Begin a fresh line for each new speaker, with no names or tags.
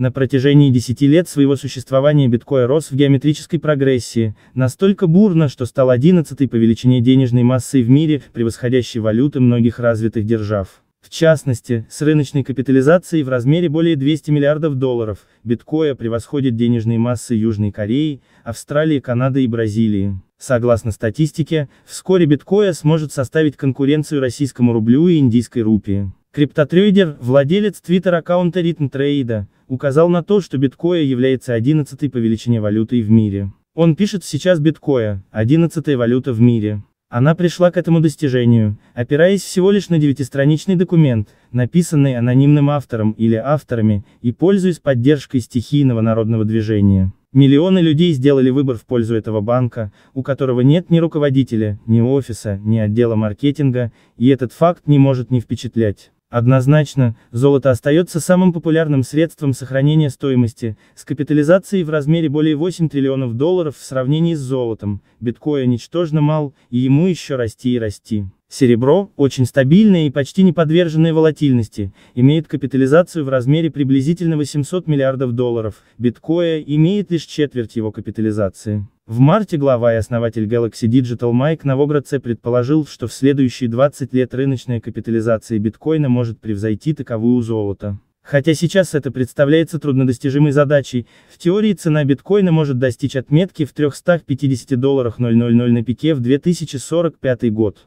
На протяжении 10 лет своего существования биткоин рос в геометрической прогрессии, настолько бурно, что стал 11-й по величине денежной массы в мире, превосходящей валюты многих развитых держав. В частности, с рыночной капитализацией в размере более 200 миллиардов долларов, биткоин превосходит денежные массы Южной Кореи, Австралии, Канады и Бразилии. Согласно статистике, вскоре биткоин сможет составить конкуренцию российскому рублю и индийской рупии. Криптотрейдер, владелец твиттер-аккаунта Ритм Трейда, указал на то, что биткоя является 11-й по величине валютой в мире. Он пишет сейчас биткоя, 11-я валюта в мире. Она пришла к этому достижению, опираясь всего лишь на девятистраничный документ, написанный анонимным автором или авторами, и пользуясь поддержкой стихийного народного движения. Миллионы людей сделали выбор в пользу этого банка, у которого нет ни руководителя, ни офиса, ни отдела маркетинга, и этот факт не может не впечатлять. Однозначно, золото остается самым популярным средством сохранения стоимости, с капитализацией в размере более 8 триллионов долларов в сравнении с золотом, биткоин ничтожно мал, и ему еще расти и расти. Серебро, очень стабильное и почти не подверженное волатильности, имеет капитализацию в размере приблизительно 800 миллиардов долларов, биткоя имеет лишь четверть его капитализации. В марте глава и основатель Galaxy Digital Майк Новоградце предположил, что в следующие 20 лет рыночная капитализация биткоина может превзойти таковую у золота. Хотя сейчас это представляется труднодостижимой задачей, в теории цена биткоина может достичь отметки в 350 долларах 000 на пике в 2045 год.